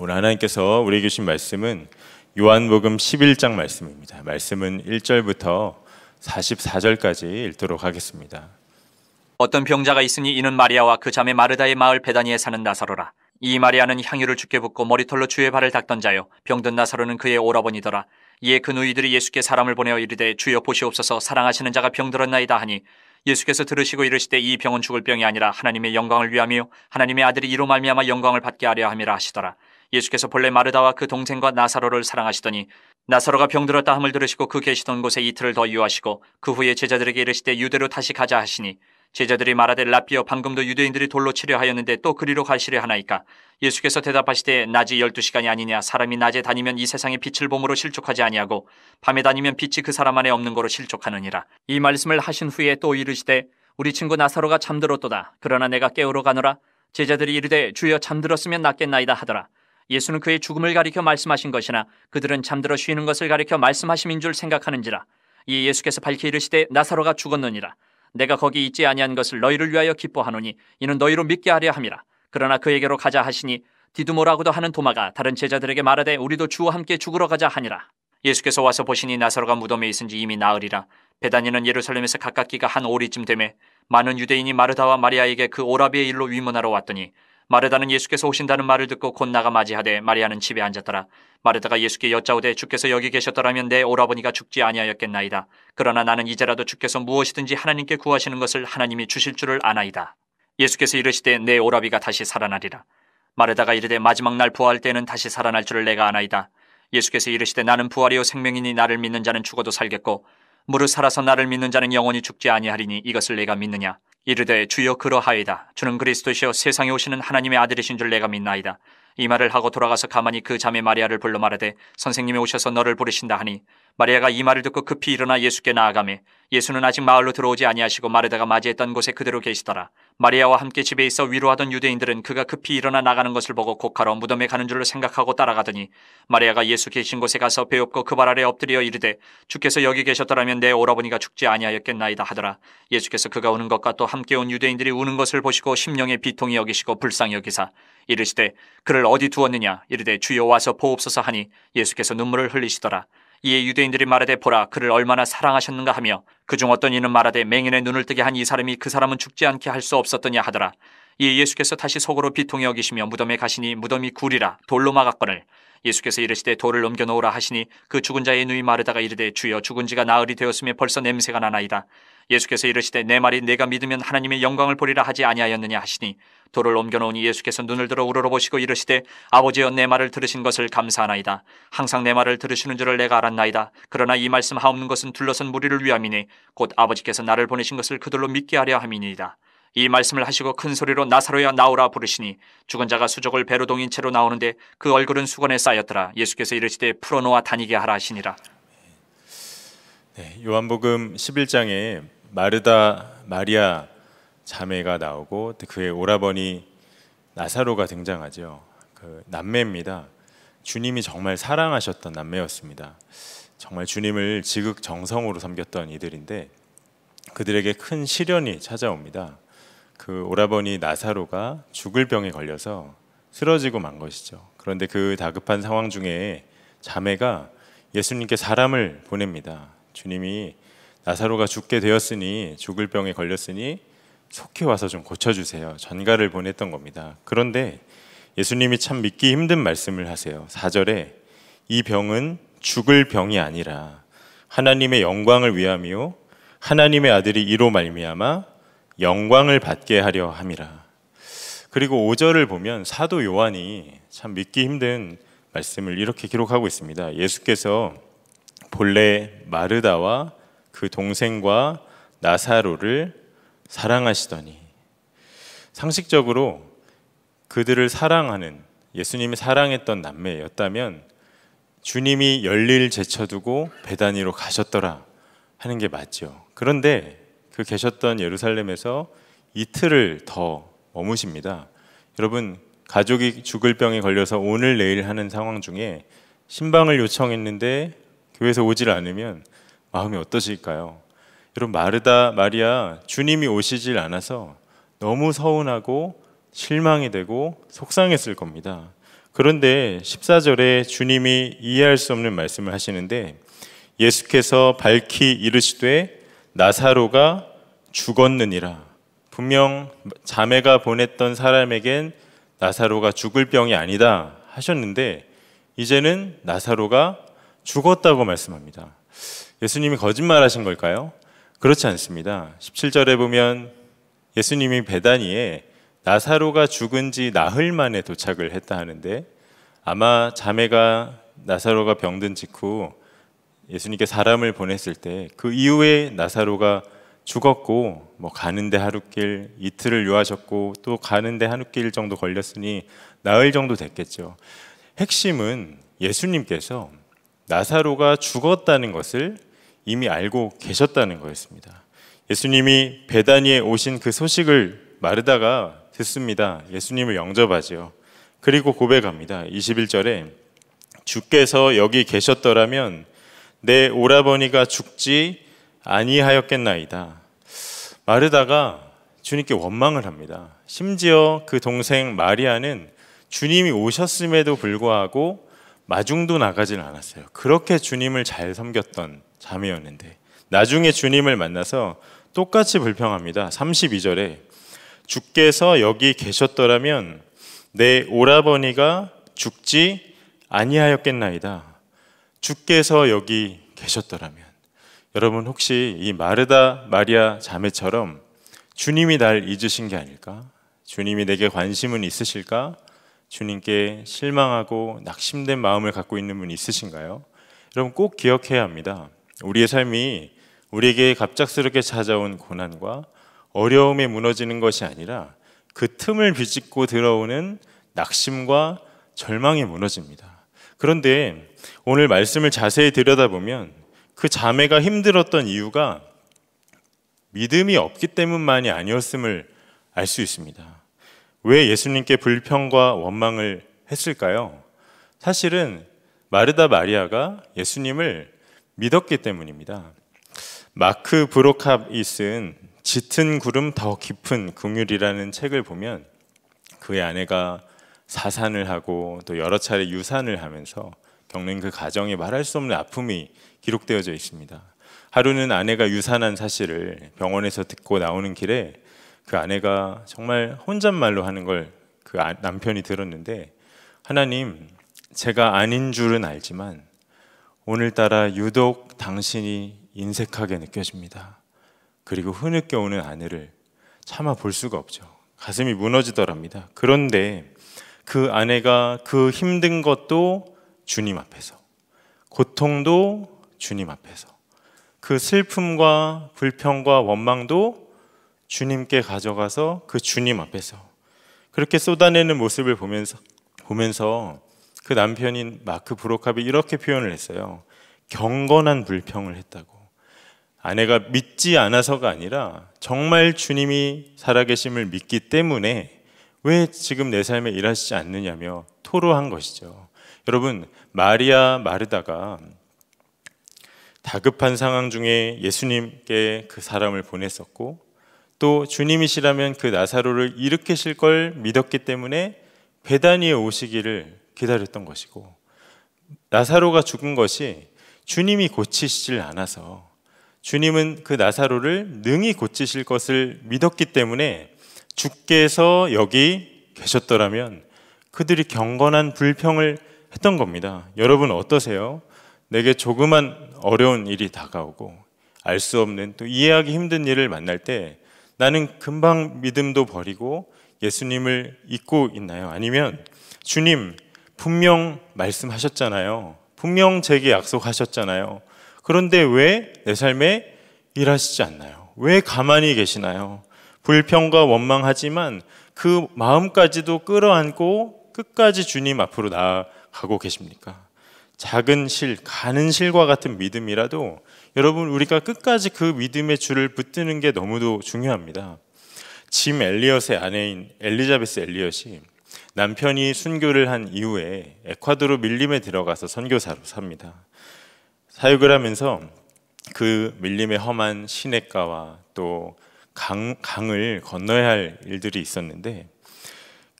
오늘 하나님께서 우리에게 주신 말씀은 요한복음 11장 말씀입니다. 말씀은 1절부터 44절까지 읽도록 하겠습니다. 어떤 병자가 있으니 이는 마리아와 그 자매 마르다의 마을 베다니에 사는 나사로라. 이 마리아는 향유를 죽게 붓고 머리털로 주의 발을 닦던 자요 병든 나사로는 그의 오라버니더라. 이에 그 누이들이 예수께 사람을 보내어 이르되 주여 보시옵소서 사랑하시는 자가 병들었나이다 하니 예수께서 들으시고 이르시되 이 병은 죽을 병이 아니라 하나님의 영광을 위하며 하나님의 아들이 이로 말미암아 영광을 받게 하려 함이라 하시더라. 예수께서 본래 마르다와 그 동생과 나사로를 사랑하시더니 나사로가 병들었다 함을 들으시고 그 계시던 곳에 이틀을 더 유하시고 그 후에 제자들에게 이르시되 유대로 다시 가자 하시니 제자들이 말하되 라비어 방금도 유대인들이 돌로 치려 하였는데 또 그리로 가시려 하나이까 예수께서 대답하시되 낮이 열두 시간이 아니냐 사람이 낮에 다니면 이 세상의 빛을 봄으로 실족하지 아니하고 밤에 다니면 빛이 그 사람 안에 없는 거로 실족하느니라 이 말씀을 하신 후에 또 이르시되 우리 친구 나사로가 잠들었도다 그러나 내가 깨우러 가노라 제자들이 이르되 주여 잠들었으면 낫겠나이다 하더라 예수는 그의 죽음을 가리켜 말씀하신 것이나 그들은 잠들어 쉬는 것을 가리켜 말씀하심인 줄 생각하는지라 이 예수께서 밝히 이르시되 나사로가 죽었느니라 내가 거기 있지 아니한 것을 너희를 위하여 기뻐하노니 이는 너희로 믿게 하려 함이라 그러나 그에게로 가자 하시니 디두모라고도 하는 도마가 다른 제자들에게 말하되 우리도 주와 함께 죽으러 가자 하니라 예수께서 와서 보시니 나사로가 무덤에 있은지 이미 나으리라 베다니는 예루살렘에서 가깝기가 한 오리쯤 되매 많은 유대인이 마르다와 마리아에게 그 오라비의 일로 위문하러 왔더니 마르다는 예수께서 오신다는 말을 듣고 곧 나가 맞이하되 마리아는 집에 앉았더라. 마르다가 예수께 여짜오되 주께서 여기 계셨더라면 내 오라버니가 죽지 아니하였겠나이다. 그러나 나는 이제라도 주께서 무엇이든지 하나님께 구하시는 것을 하나님이 주실 줄을 아나이다. 예수께서 이르시되 내 오라비가 다시 살아나리라. 마르다가 이르되 마지막 날 부활할 때는 다시 살아날 줄을 내가 아나이다. 예수께서 이르시되 나는 부활이요 생명이니 나를 믿는 자는 죽어도 살겠고 무릇 살아서 나를 믿는 자는 영원히 죽지 아니하리니 이것을 내가 믿느냐. 이르되 주여 그러하이다. 주는 그리스도시여 세상에 오시는 하나님의 아들이신 줄 내가 믿나이다. 이 말을 하고 돌아가서 가만히 그 자매 마리아를 불러 말하되 선생님이 오셔서 너를 부르신다 하니 마리아가 이 말을 듣고 급히 일어나 예수께 나아가매 예수는 아직 마을로 들어오지 아니하시고 마르다가 맞이했던 곳에 그대로 계시더라. 마리아와 함께 집에 있어 위로하던 유대인들은 그가 급히 일어나 나가는 것을 보고 곡하러 무덤에 가는 줄을 생각하고 따라가더니 마리아가 예수 계신 곳에 가서 배옵고 그 발 아래 엎드려 이르되 주께서 여기 계셨더라면 내 오라버니가 죽지 아니하였겠나이다 하더라 예수께서 그가 우는 것과 또 함께 온 유대인들이 우는 것을 보시고 심령의 비통이 여기시고 불쌍히 여기사 이르시되 그를 어디 두었느냐 이르되 주여 와서 보옵소서 하니 예수께서 눈물을 흘리시더라 이에 유대인들이 말하되 보라 그를 얼마나 사랑하셨는가 하며 그중 어떤 이는 말하되 맹인의 눈을 뜨게 한 이 사람이 그 사람은 죽지 않게 할 수 없었더냐 하더라. 이에 예수께서 다시 속으로 비통히 여기시며 무덤에 가시니 무덤이 굴이라 돌로 막았거늘 예수께서 이르시되 돌을 옮겨 놓으라 하시니 그 죽은 자의 눈이 마르다가 이르되 주여 죽은 지가 나흘이 되었으며 벌써 냄새가 나나이다. 예수께서 이르시되 내 말이 내가 믿으면 하나님의 영광을 보리라 하지 아니하였느냐 하시니 돌을 옮겨놓으니 예수께서 눈을 들어 우러러 보시고 이르시되 아버지여 내 말을 들으신 것을 감사하나이다 항상 내 말을 들으시는 줄을 내가 알았나이다 그러나 이 말씀하옵는 것은 둘러선 무리를 위함이니 곧 아버지께서 나를 보내신 것을 그들로 믿게 하려 함이니이다 이 말씀을 하시고 큰 소리로 나사로야 나오라 부르시니 죽은 자가 수족을 배로 동인 채로 나오는데 그 얼굴은 수건에 쌓였더라 예수께서 이르시되 풀어놓아 다니게 하라 하시니라 네, 요한복음 11장에 마르다 마리아 자매가 나오고 그의 오라버니 나사로가 등장하죠. 그 남매입니다. 주님이 정말 사랑하셨던 남매였습니다. 정말 주님을 지극정성으로 섬겼던 이들인데 그들에게 큰 시련이 찾아옵니다. 그 오라버니 나사로가 죽을 병에 걸려서 쓰러지고 만 것이죠. 그런데 그 다급한 상황 중에 자매가 예수님께 사람을 보냅니다. 주님이 나사로가 죽게 되었으니 죽을 병에 걸렸으니 속히 와서 좀 고쳐주세요. 전가를 보냈던 겁니다. 그런데 예수님이 참 믿기 힘든 말씀을 하세요. 4절에 이 병은 죽을 병이 아니라 하나님의 영광을 위함이요 하나님의 아들이 이로 말미암아 영광을 받게 하려 함이라. 그리고 5절을 보면 사도 요한이 참 믿기 힘든 말씀을 이렇게 기록하고 있습니다. 예수께서 본래 마르다와 그 동생과 나사로를 사랑하시더니 상식적으로 그들을 사랑하는 예수님이 사랑했던 남매였다면 주님이 열릴 제쳐두고 배단위로 가셨더라 하는 게 맞죠. 그런데 그 계셨던 예루살렘에서 이틀을 더 머무십니다. 여러분 가족이 죽을 병에 걸려서 오늘 내일 하는 상황 중에 신방을 요청했는데 교회에서 오질 않으면 마음이 어떠실까요? 여러분 마르다 마리아 주님이 오시질 않아서 너무 서운하고 실망이 되고 속상했을 겁니다. 그런데 14절에 주님이 이해할 수 없는 말씀을 하시는데 예수께서 밝히 이르시되 나사로가 죽었느니라. 분명 자매가 보냈던 사람에겐 나사로가 죽을 병이 아니다 하셨는데 이제는 나사로가 죽었다고 말씀합니다. 예수님이 거짓말하신 걸까요? 그렇지 않습니다. 17절에 보면 예수님이 베다니에 나사로가 죽은 지 나흘 만에 도착을 했다 하는데 아마 자매가 나사로가 병든 직후 예수님께 사람을 보냈을 때 그 이후에 나사로가 죽었고 뭐 가는데 하루길 이틀을 요하셨고 또 가는데 하루길 정도 걸렸으니 나흘 정도 됐겠죠. 핵심은 예수님께서 나사로가 죽었다는 것을 이미 알고 계셨다는 거였습니다. 예수님이 베다니에 오신 그 소식을 마르다가 듣습니다. 예수님을 영접하지요. 그리고 고백합니다. 21절에 주께서 여기 계셨더라면 내 오라버니가 죽지 아니하였겠나이다. 마르다가 주님께 원망을 합니다. 심지어 그 동생 마리아는 주님이 오셨음에도 불구하고 마중도 나가질 않았어요. 그렇게 주님을 잘 섬겼던 잠이었는데 나중에 주님을 만나서 똑같이 불평합니다. 32절에 주께서 여기 계셨더라면 내 오라버니가 죽지 아니하였겠나이다. 주께서 여기 계셨더라면 여러분 혹시 이 마르다 마리아 자매처럼 주님이 날 잊으신 게 아닐까? 주님이 내게 관심은 있으실까? 주님께 실망하고 낙심된 마음을 갖고 있는 분 있으신가요? 여러분 꼭 기억해야 합니다. 우리의 삶이 우리에게 갑작스럽게 찾아온 고난과 어려움에 무너지는 것이 아니라 그 틈을 비집고 들어오는 낙심과 절망에 무너집니다. 그런데 오늘 말씀을 자세히 들여다보면 그 자매가 힘들었던 이유가 믿음이 없기 때문만이 아니었음을 알 수 있습니다. 왜 예수님께 불평과 원망을 했을까요? 사실은 마르다 마리아가 예수님을 믿었기 때문입니다. 마크 브로캅이 쓴 짙은 구름 더 깊은 긍휼이라는 책을 보면 그의 아내가 사산을 하고 또 여러 차례 유산을 하면서 겪는 그 가정에 말할 수 없는 아픔이 기록되어져 있습니다. 하루는 아내가 유산한 사실을 병원에서 듣고 나오는 길에 그 아내가 정말 혼잣말로 하는 걸그 아, 남편이 들었는데 하나님 제가 아닌 줄은 알지만 오늘따라 유독 당신이 인색하게 느껴집니다. 그리고 흐느껴 오는 아내를 참아 볼 수가 없죠. 가슴이 무너지더랍니다. 그런데 그 아내가 그 힘든 것도 주님 앞에서, 고통도 주님 앞에서, 그 슬픔과 불평과 원망도 주님께 가져가서 그 주님 앞에서 그렇게 쏟아내는 모습을 보면서 보면서 그 남편인 마크 브로캅이 이렇게 표현을 했어요. 경건한 불평을 했다고. 아내가 믿지 않아서가 아니라 정말 주님이 살아계심을 믿기 때문에 왜 지금 내 삶에 일하시지 않느냐며 토로한 것이죠. 여러분, 마리아 마르다가 다급한 상황 중에 예수님께 그 사람을 보냈었고 또 주님이시라면 그 나사로를 일으키실 걸 믿었기 때문에 배단위에 오시기를 기다렸던 것이고 나사로가 죽은 것이 주님이 고치시질 않아서 주님은 그 나사로를 능히 고치실 것을 믿었기 때문에 주께서 여기 계셨더라면 그들이 경건한 불평을 했던 겁니다. 여러분 어떠세요? 내게 조그만 어려운 일이 다가오고 알 수 없는 또 이해하기 힘든 일을 만날 때 나는 금방 믿음도 버리고 예수님을 잊고 있나요? 아니면 주님 분명 말씀하셨잖아요. 분명 제게 약속하셨잖아요. 그런데 왜 내 삶에 일하시지 않나요? 왜 가만히 계시나요? 불평과 원망하지만 그 마음까지도 끌어안고 끝까지 주님 앞으로 나아가고 계십니까? 작은 실, 가는 실과 같은 믿음이라도 여러분 우리가 끝까지 그 믿음의 줄을 붙드는 게 너무도 중요합니다. 짐 엘리엇의 아내인 엘리자베스 엘리엇이 남편이 순교를 한 이후에 에콰도르 밀림에 들어가서 선교사로 삽니다. 사역을 하면서 그 밀림의 험한 시냇가와 또 강, 강을 건너야 할 일들이 있었는데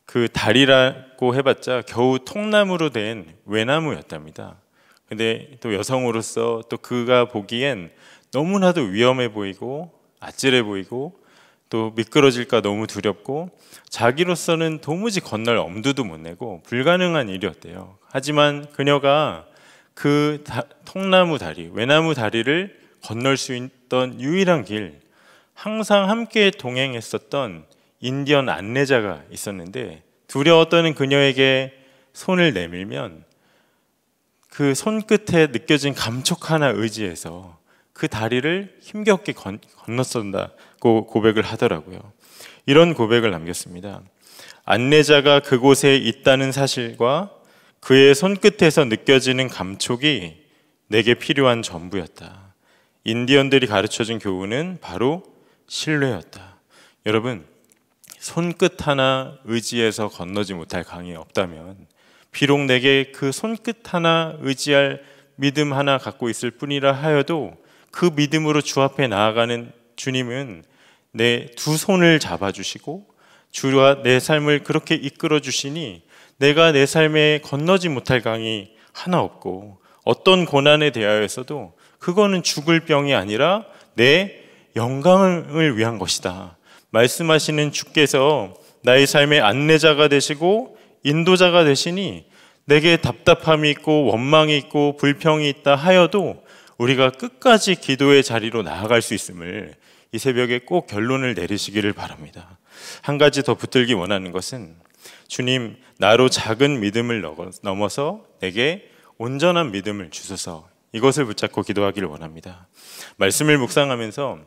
그 다리라고 해봤자 겨우 통나무로 된 외나무였답니다. 근데 또 여성으로서 또 그가 보기엔 너무나도 위험해 보이고 아찔해 보이고 또 미끄러질까 너무 두렵고 자기로서는 도무지 건널 엄두도 못 내고 불가능한 일이었대요. 하지만 그녀가 그 다, 통나무 다리, 외나무 다리를 건널 수 있던 유일한 길, 항상 함께 동행했었던 인디언 안내자가 있었는데 두려웠던 그녀에게 손을 내밀면 그 손끝에 느껴진 감촉 하나 의지해서 그 다리를 힘겹게 건, 건넜선다, 고백을 하더라고요. 이런 고백을 남겼습니다. 안내자가 그곳에 있다는 사실과 그의 손끝에서 느껴지는 감촉이 내게 필요한 전부였다. 인디언들이 가르쳐 준 교훈은 바로 신뢰였다. 여러분, 손끝 하나 의지해서 건너지 못할 강이 없다면, 비록 내게 그 손끝 하나 의지할 믿음 하나 갖고 있을 뿐이라 하여도 그 믿음으로 주 앞에 나아가는 주님은 내 두 손을 잡아주시고 주와 내 삶을 그렇게 이끌어 주시니 내가 내 삶에 건너지 못할 강이 하나 없고 어떤 고난에 대하여서도 그거는 죽을 병이 아니라 내 영광을 위한 것이다. 말씀하시는 주께서 나의 삶의 안내자가 되시고 인도자가 되시니 내게 답답함이 있고 원망이 있고 불평이 있다 하여도 우리가 끝까지 기도의 자리로 나아갈 수 있음을 이 새벽에 꼭 결론을 내리시기를 바랍니다. 한 가지 더 붙들기 원하는 것은 주님, 나로 작은 믿음을 넘어서 내게 온전한 믿음을 주소서 이것을 붙잡고 기도하기를 원합니다. 말씀을 묵상하면서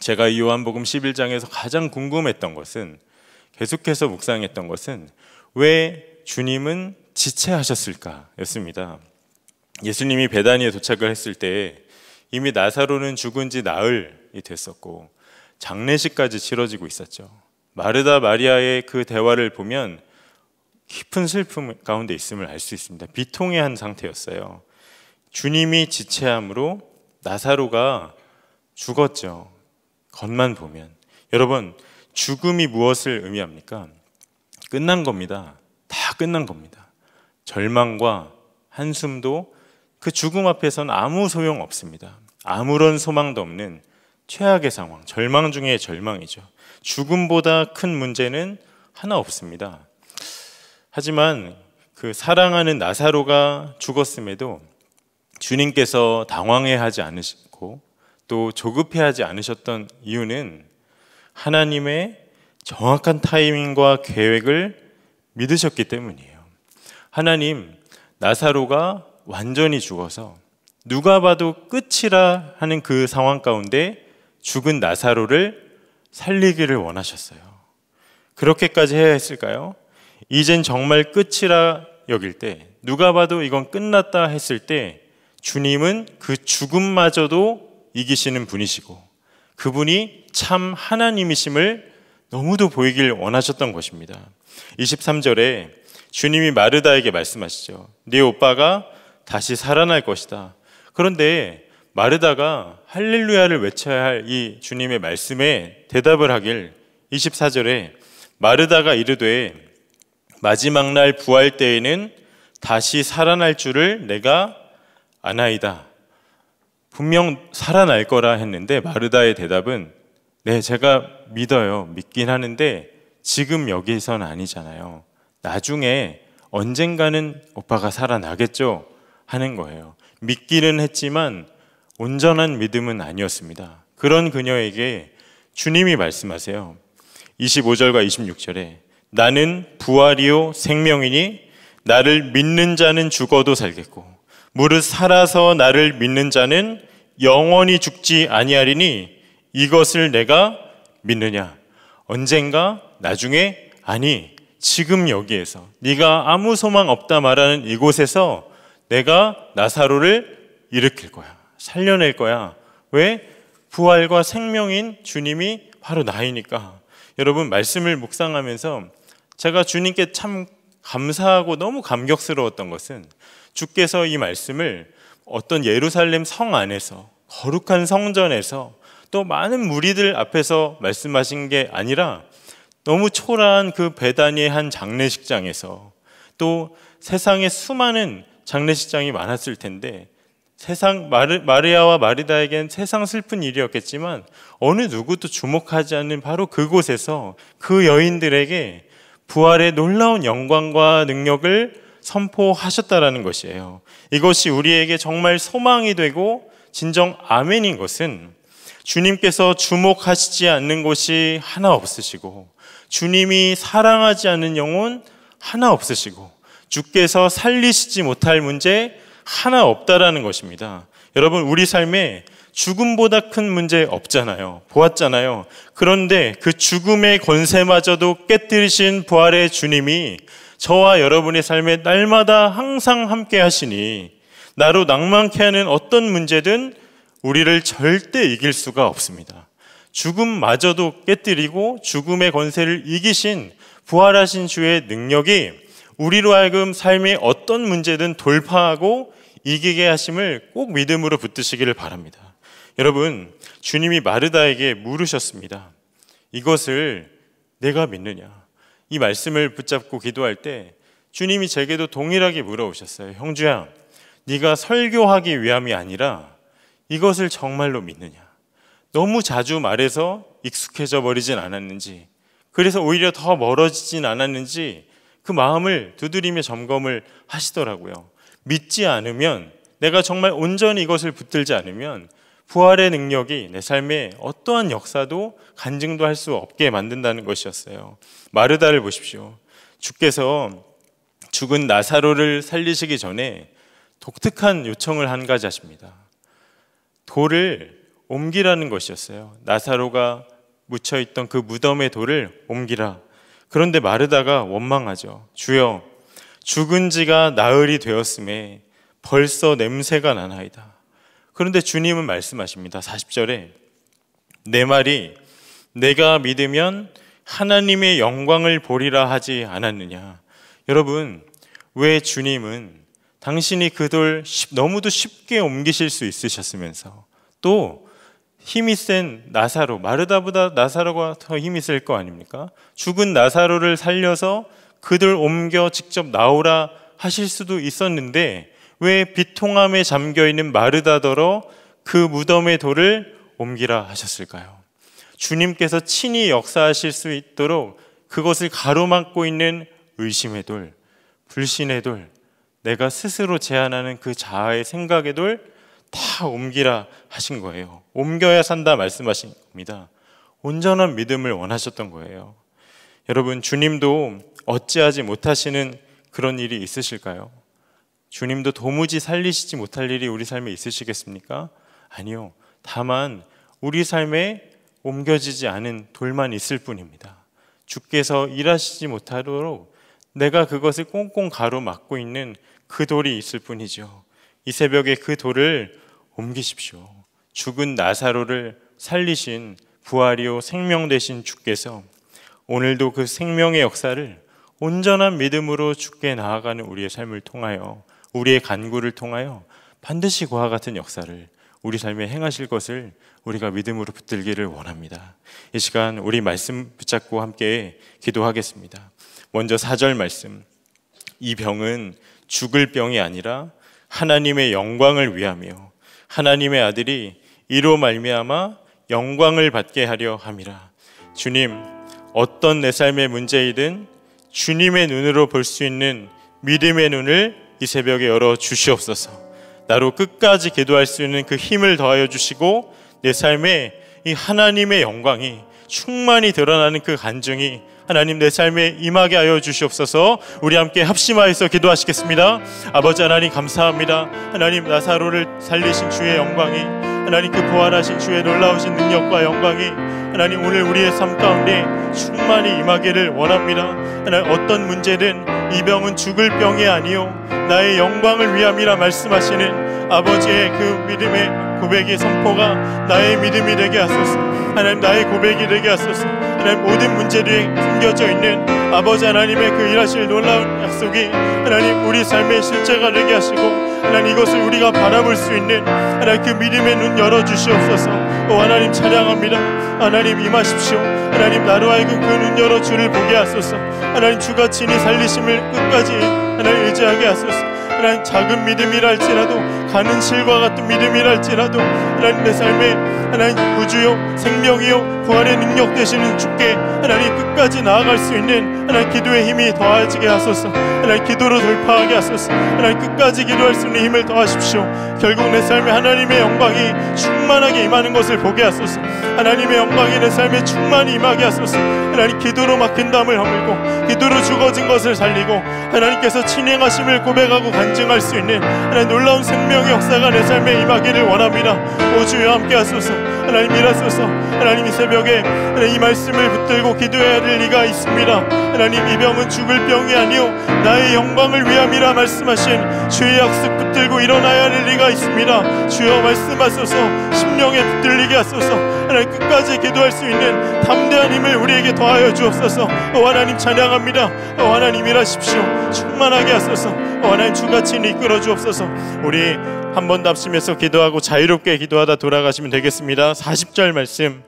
제가 요한복음 11장에서 가장 궁금했던 것은 계속해서 묵상했던 것은 왜 주님은 지체하셨을까였습니다. 예수님이 베다니에 도착을 했을 때 이미 나사로는 죽은 지 나흘이 됐었고 장례식까지 치러지고 있었죠. 마르다 마리아의 그 대화를 보면 깊은 슬픔 가운데 있음을 알 수 있습니다. 비통의 한 상태였어요. 주님이 지체함으로 나사로가 죽었죠. 겉만 보면. 여러분, 죽음이 무엇을 의미합니까? 끝난 겁니다. 다 끝난 겁니다. 절망과 한숨도 그 죽음 앞에선 아무 소용 없습니다. 아무런 소망도 없는 최악의 상황, 절망 중의 절망이죠. 죽음보다 큰 문제는 하나 없습니다. 하지만 그 사랑하는 나사로가 죽었음에도 주님께서 당황해하지 않으시고 또 조급해하지 않으셨던 이유는 하나님의 정확한 타이밍과 계획을 믿으셨기 때문이에요. 하나님, 나사로가 완전히 죽어서 누가 봐도 끝이라 하는 그 상황 가운데 죽은 나사로를 살리기를 원하셨어요. 그렇게까지 해야 했을까요? 이젠 정말 끝이라 여길 때, 누가 봐도 이건 끝났다 했을 때, 주님은 그 죽음마저도 이기시는 분이시고, 그분이 참 하나님이심을 너무도 보이길 원하셨던 것입니다. 23절에 주님이 마르다에게 말씀하시죠. 네 오빠가 다시 살아날 것이다. 그런데 마르다가 할렐루야를 외쳐야 할 이 주님의 말씀에 대답을 하길 24절에 마르다가 이르되 마지막 날 부활 때에는 다시 살아날 줄을 내가 아나이다. 분명 살아날 거라 했는데 마르다의 대답은 네, 제가 믿어요. 믿긴 하는데 지금 여기선 아니잖아요. 나중에 언젠가는 오빠가 살아나겠죠. 하는 거예요. 믿기는 했지만 온전한 믿음은 아니었습니다. 그런 그녀에게 주님이 말씀하세요. 25절과 26절에 나는 부활이요 생명이니 나를 믿는 자는 죽어도 살겠고 무릇 살아서 나를 믿는 자는 영원히 죽지 아니하리니 이것을 내가 믿느냐 언젠가 나중에 아니 지금 여기에서 네가 아무 소망 없다 말하는 이곳에서 내가 나사로를 일으킬 거야. 살려낼 거야. 왜? 부활과 생명인 주님이 바로 나이니까. 여러분, 말씀을 묵상하면서 제가 주님께 참 감사하고 너무 감격스러웠던 것은 주께서 이 말씀을 어떤 예루살렘 성 안에서 거룩한 성전에서 또 많은 무리들 앞에서 말씀하신 게 아니라 너무 초라한 그배단의한 장례식장에서 또 세상의 수많은 장례식장이 많았을 텐데 세상 마르, 마리아와 마리다에겐 세상 슬픈 일이었겠지만 어느 누구도 주목하지 않는 바로 그곳에서 그 여인들에게 부활의 놀라운 영광과 능력을 선포하셨다라는 것이에요. 이것이 우리에게 정말 소망이 되고 진정 아멘인 것은 주님께서 주목하시지 않는 것이 하나 없으시고 주님이 사랑하지 않는 영혼 하나 없으시고 주께서 살리시지 못할 문제 하나 없다라는 것입니다. 여러분, 우리 삶에 죽음보다 큰 문제 없잖아요. 보았잖아요. 그런데 그 죽음의 권세마저도 깨뜨리신 부활의 주님이 저와 여러분의 삶에 날마다 항상 함께 하시니 나로 낭만케 하는 어떤 문제든 우리를 절대 이길 수가 없습니다. 죽음마저도 깨뜨리고 죽음의 권세를 이기신 부활하신 주의 능력이 우리로 하여금 삶이 어떤 문제든 돌파하고 이기게 하심을 꼭 믿음으로 붙드시기를 바랍니다. 여러분, 주님이 마르다에게 물으셨습니다. 이것을 내가 믿느냐? 이 말씀을 붙잡고 기도할 때 주님이 제게도 동일하게 물어오셨어요. 형주야, 네가 설교하기 위함이 아니라 이것을 정말로 믿느냐? 너무 자주 말해서 익숙해져 버리진 않았는지, 그래서 오히려 더 멀어지진 않았는지 그 마음을 두드리며 점검을 하시더라고요. 믿지 않으면 내가 정말 온전히 이것을 붙들지 않으면 부활의 능력이 내 삶에 어떠한 역사도 간증도 할 수 없게 만든다는 것이었어요. 마르다를 보십시오. 주께서 죽은 나사로를 살리시기 전에 독특한 요청을 한 가지 하십니다. 돌을 옮기라는 것이었어요. 나사로가 묻혀 있던 그 무덤의 돌을 옮기라. 그런데 마르다가 원망하죠. 주여, 죽은 지가 나흘이 되었음에 벌써 냄새가 나나이다. 그런데 주님은 말씀하십니다. 40절에 내 말이 내가 믿으면 하나님의 영광을 보리라 하지 않았느냐. 여러분, 왜 주님은 당신이 그 돌 너무도 쉽게 옮기실 수 있으셨으면서 또 힘이 센 나사로, 마르다보다 나사로가 더 힘이 셀 거 아닙니까? 죽은 나사로를 살려서 그들 옮겨 직접 나오라 하실 수도 있었는데 왜 비통함에 잠겨 있는 마르다더러 그 무덤의 돌을 옮기라 하셨을까요? 주님께서 친히 역사하실 수 있도록 그것을 가로막고 있는 의심의 돌, 불신의 돌, 내가 스스로 제안하는 그 자아의 생각의 돌, 다 옮기라 하신 거예요. 옮겨야 산다 말씀하신 겁니다. 온전한 믿음을 원하셨던 거예요. 여러분, 주님도 어찌하지 못하시는 그런 일이 있으실까요? 주님도 도무지 살리시지 못할 일이 우리 삶에 있으시겠습니까? 아니요. 다만, 우리 삶에 옮겨지지 않은 돌만 있을 뿐입니다. 주께서 일하시지 못하도록 내가 그것을 꽁꽁 가로막고 있는 그 돌이 있을 뿐이죠. 이 새벽에 그 돌을 옮기십시오. 죽은 나사로를 살리신 부활이요 생명 되신 주께서 오늘도 그 생명의 역사를 온전한 믿음으로 주께 나아가는 우리의 삶을 통하여 우리의 간구를 통하여 반드시 그와 같은 역사를 우리 삶에 행하실 것을 우리가 믿음으로 붙들기를 원합니다. 이 시간 우리 말씀 붙잡고 함께 기도하겠습니다. 먼저 4절 말씀. 이 병은 죽을 병이 아니라 하나님의 영광을 위하며 하나님의 아들이 이로 말미암아 영광을 받게 하려 함이라. 주님, 어떤 내 삶의 문제이든 주님의 눈으로 볼 수 있는 믿음의 눈을 이 새벽에 열어 주시옵소서. 나로 끝까지 기도할 수 있는 그 힘을 더하여 주시고 내 삶에 이 하나님의 영광이 충만히 드러나는 그 간증이 하나님 내 삶에 임하게 하여 주시옵소서 우리 함께 합심하여서 기도하시겠습니다 아버지 하나님 감사합니다 하나님 나사로를 살리신 주의 영광이 하나님 그 부활하신 주의 놀라우신 능력과 영광이 하나님 오늘 우리의 삶 가운데 충만히 임하기를 원합니다 하나님 어떤 문제든 이 병은 죽을 병이 아니요 나의 영광을 위함이라 말씀하시는 아버지의 그 믿음의 고백의 선포가 나의 믿음이 되게 하소서 하나님 나의 고백이 되게 하소서 하나님 모든 문제들에 숨겨져 있는 아버지 하나님의 그 일하실 놀라운 약속이 하나님 우리 삶의 실체가 되게 하시고 하나님 이것을 우리가 바라볼 수 있는 하나님 그 믿음의 눈 열어주시옵소서 오 하나님 찬양합니다 하나님 임하십시오 하나님 나로 하여금 그 눈 열어 주를 보게 하소서 하나님 주가 친히 살리심을 끝까지 하나님 의지하게 하소서 하나님 작은 믿음이랄지라도 가는 실과 같은 믿음이랄지라도 하나님 내 삶에 하나님 우주요 생명이요 부활의 능력 되시는 주께 하나님 끝까지 나아갈 수 있는 하나님 기도의 힘이 더해지게 하소서 하나님 기도로 돌파하게 하소서 하나님 끝까지 기도할 수 있는 힘을 더하십시오 결국 내 삶에 하나님의 영광이 충만하게 임하는 것을 보게 하소서 하나님의 영광이 내 삶에 충만히 임하게 하소서 하나님 기도로 막힌 담을 허물고 기도로 죽어진 것을 살리고 하나님께서 진행하심을 고백하고 간 간증할 수 있는 하나님 놀라운 생명의 역사가 내 삶에 임하기를 원합니다. 오주여 함께 하소서 하나님 일하소서 하나님 이 새벽에 하나님 이 말씀을 붙들고 기도해야 될 리가 있습니다. 하나님 이 병은 죽을 병이 아니오 나의 영광을 위함이라 말씀하신 주의 약속 붙들고 일어나야 될 리가 있습니다. 주여 말씀하소서 심령에 붙들리게 하소서 하나님 끝까지 기도할 수 있는 담대한 힘을 우리에게 더하여 주옵소서 오 하나님 찬양합니다 오 하나님 일하십시오 충만하게 하소서 오 하나님 주가 같이 이끌어 주옵소서 우리 한 번 답심해서 기도하고 자유롭게 기도하다 돌아가시면 되겠습니다 40절 말씀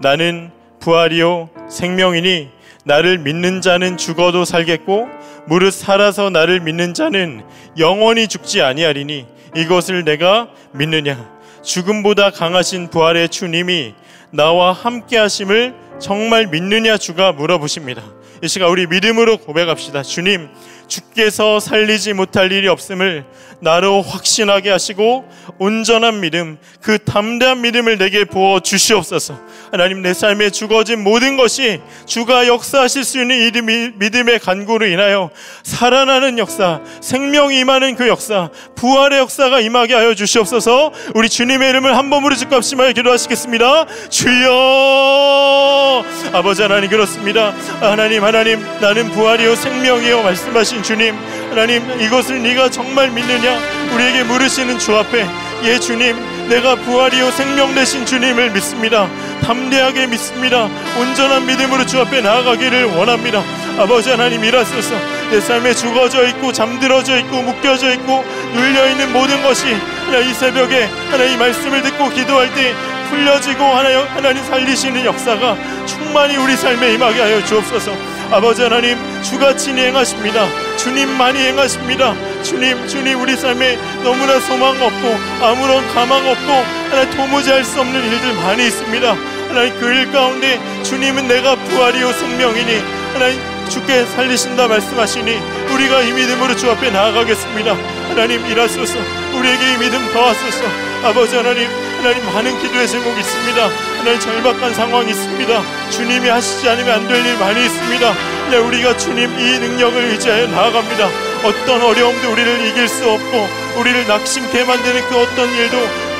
나는 부활이요 생명이니 나를 믿는 자는 죽어도 살겠고 무릇 살아서 나를 믿는 자는 영원히 죽지 아니하리니 이것을 내가 믿느냐 죽음보다 강하신 부활의 주님이 나와 함께 하심을 정말 믿느냐 주가 물어보십니다. 이 시간 우리 믿음으로 고백합시다. 주님, 주께서 살리지 못할 일이 없음을 나로 확신하게 하시고 온전한 믿음, 그 담대한 믿음을 내게 부어 주시옵소서. 하나님 내 삶에 죽어진 모든 것이 주가 역사하실 수 있는 믿음의 간구로 인하여 살아나는 역사, 생명이 임하는 그 역사, 부활의 역사가 임하게 하여 주시옵소서. 우리 주님의 이름을 한 몸으로 즉값심하여 기도하시겠습니다. 주여, 아버지 하나님 그렇습니다. 하나님 하나님 나는 부활이요 생명이요 말씀하신 주님 하나님 이것을 네가 정말 믿느냐 우리에게 물으시는 주 앞에 예 주님 내가 부활이요 생명 되신 주님을 믿습니다 담대하게 믿습니다 온전한 믿음으로 주 앞에 나아가기를 원합니다 아버지 하나님 일하소서 내 삶에 죽어져 있고 잠들어져 있고 묶여져 있고 눌려있는 모든 것이 하이 새벽에 하나님 말씀을 듣고 기도할 때 풀려지고 하나요 하나님 살리시는 역사가 충만히 우리 삶에 임하게 하여 주옵소서 아버지 하나님 주가 진행하십니다 주님만이 행하십니다. 주님, 주님 우리 삶에 너무나 소망 없고 아무런 가망 없고 하나 도무지 할 수 없는 일들 많이 있습니다. 하나님 그 일 가운데 주님은 내가 부활이요 생명이니 하나님 주께 살리신다 말씀하시니 우리가 이 믿음으로 주 앞에 나아가겠습니다. 하나님 일하소서 우리에게 이 믿음 더하소서 아버지 하나님 하나님 많은 기도의 제목 있습니다. 오늘 절박한 상황이 있습니다. 주님이 하시지 않으면 안 될 일 많이 있습니다. 네, 우리가 주님 이 능력을 의지하여 나아갑니다. 어떤 어려움도 우리를 이길 수 없고 우리를 낙심케 만드는 그 어떤 일도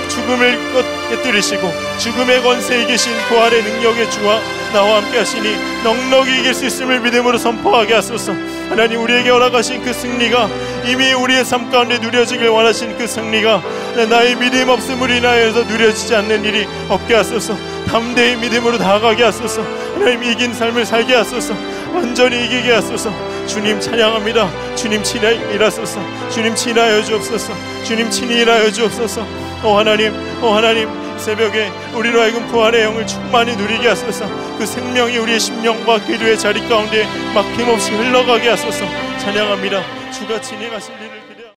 죽음을 깨뜨리시고 죽음의 권세 이기신 부활의 그 능력의 주와 나와 함께 하시니 넉넉히 이길 수 있음을 믿음으로 선포하게 하소서 하나님 우리에게 허락하신 그 승리가 이미 우리의 삶 가운데 누려지길 원하신 그 승리가 네, 나의 믿음 없음을 인하여서 누려지지 않는 일이 없게 하소서 담대히 믿음으로 다가가게 하소서 하나님 이긴 삶을 살게 하소서 완전히 이기게 하소서 주님 찬양합니다 주님 친히 일하소서 주님 친하여 주옵소서 주님 친히 일하여 주옵소서 어 하나님 어 하나님 새벽에 우리로 하여금 부활의 그 영을 충만히 누리게 하소서 그 생명이 우리의 심령과 기도의 자리 가운데 막힘없이 흘러가게 하소서 찬양합니다 주가 진행하실 일을